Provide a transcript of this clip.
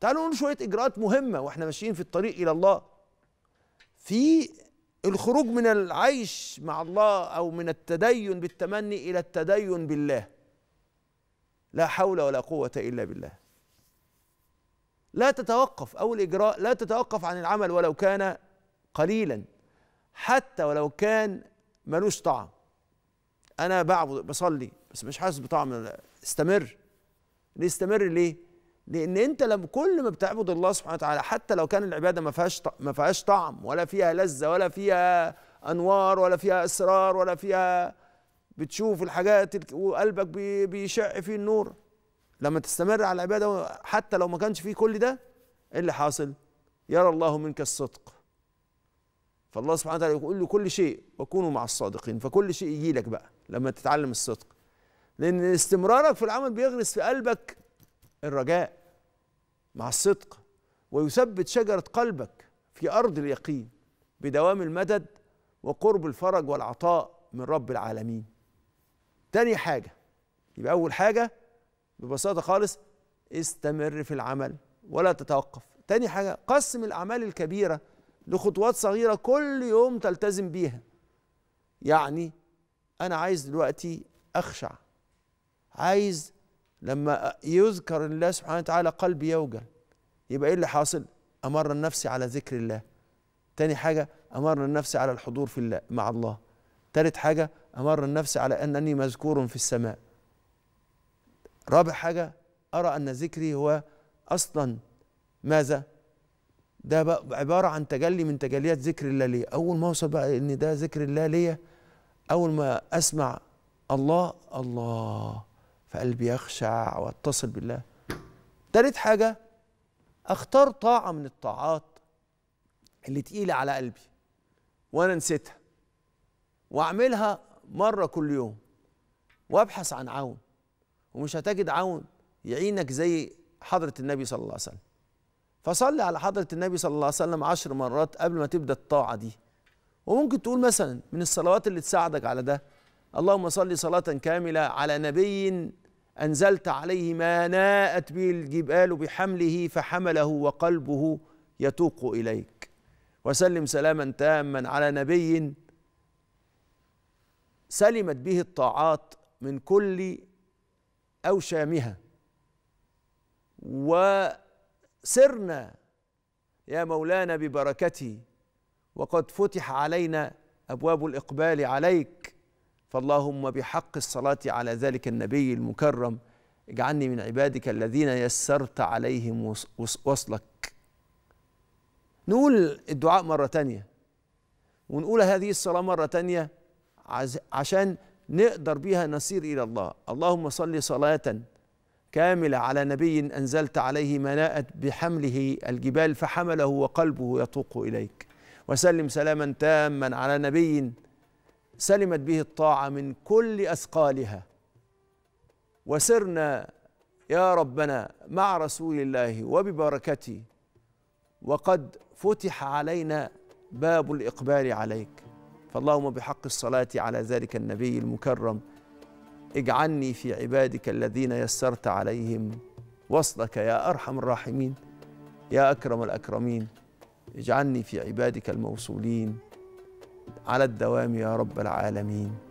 تعالوا نقول شويه اجراءات مهمه واحنا ماشيين في الطريق الى الله في الخروج من العيش مع الله او من التدين بالتمني الى التدين بالله لا حول ولا قوه الا بالله لا تتوقف اول اجراء لا تتوقف عن العمل ولو كان قليلا حتى ولو كان ملوش طعم انا بعبد بصلي بس مش حاسس بطعم استمر نستمر ليه لان انت لما كل ما بتعبد الله سبحانه وتعالى حتى لو كان العباده ما فيهاش ما فيهاش طعم ولا فيها لذه ولا فيها انوار ولا فيها اسرار ولا فيها بتشوف الحاجات وقلبك بيشع فيه النور لما تستمر على العباده حتى لو ما كانش فيه كل ده ايه اللي حاصل؟ يرى الله منك الصدق فالله سبحانه وتعالى يقول له كل شيء وكونوا مع الصادقين فكل شيء يجي لك بقى لما تتعلم الصدق لان استمرارك في العمل بيغرس في قلبك الرجاء مع الصدق ويثبت شجرة قلبك في أرض اليقين بدوام المدد وقرب الفرج والعطاء من رب العالمين تاني حاجة يبقى أول حاجة ببساطة خالص استمر في العمل ولا تتوقف تاني حاجة قسم الأعمال الكبيرة لخطوات صغيرة كل يوم تلتزم بيها يعني أنا عايز دلوقتي أخشع عايز لما يذكر الله سبحانه وتعالى قلبي يوجل يبقى ايه اللي حاصل امرن نفسي على ذكر الله تاني حاجه امرن نفسي على الحضور في الله مع الله تالت حاجه امرن نفسي على انني مذكور في السماء رابع حاجه ارى ان ذكري هو اصلا ماذا ده عباره عن تجلي من تجليات ذكر الله ليا اول ما اوصل بقى ان ده ذكر الله ليا اول ما اسمع الله الله فقلبي يخشع واتصل بالله تالت حاجة اختار طاعة من الطاعات اللي تقيلة على قلبي وانا نسيتها واعملها مرة كل يوم وابحث عن عون ومش هتجد عون يعينك زي حضرة النبي صلى الله عليه وسلم فصلي على حضرة النبي صلى الله عليه وسلم عشر مرات قبل ما تبدأ الطاعة دي وممكن تقول مثلا من الصلوات اللي تساعدك على ده اللهم صلي صلاة كاملة على نبي أنزلت عليه ما ناءت به الجبال بحمله فحمله وقلبه يتوق إليك وسلم سلاما تاما على نبي سلمت به الطاعات من كل أوشامها وسرنا يا مولانا ببركته وقد فتح علينا أبواب الإقبال عليك فاللهم بحق الصلاة على ذلك النبي المكرم اجعلني من عبادك الذين يسرت عليهم وصلك نقول الدعاء مرة تانية ونقول هذه الصلاة مرة تانية عشان نقدر بها نصير إلى الله اللهم صل صلاة كاملة على نبي أنزلت عليه مناءت بحمله الجبال فحمله وقلبه يطوق إليك وسلم سلاما تاما على نبي سلمت به الطاعه من كل اثقالها وسرنا يا ربنا مع رسول الله وببركته وقد فتح علينا باب الاقبال عليك فاللهم بحق الصلاه على ذلك النبي المكرم اجعلني في عبادك الذين يسرت عليهم وصلك يا ارحم الراحمين يا اكرم الاكرمين اجعلني في عبادك الموصولين على الدوام يا رب العالمين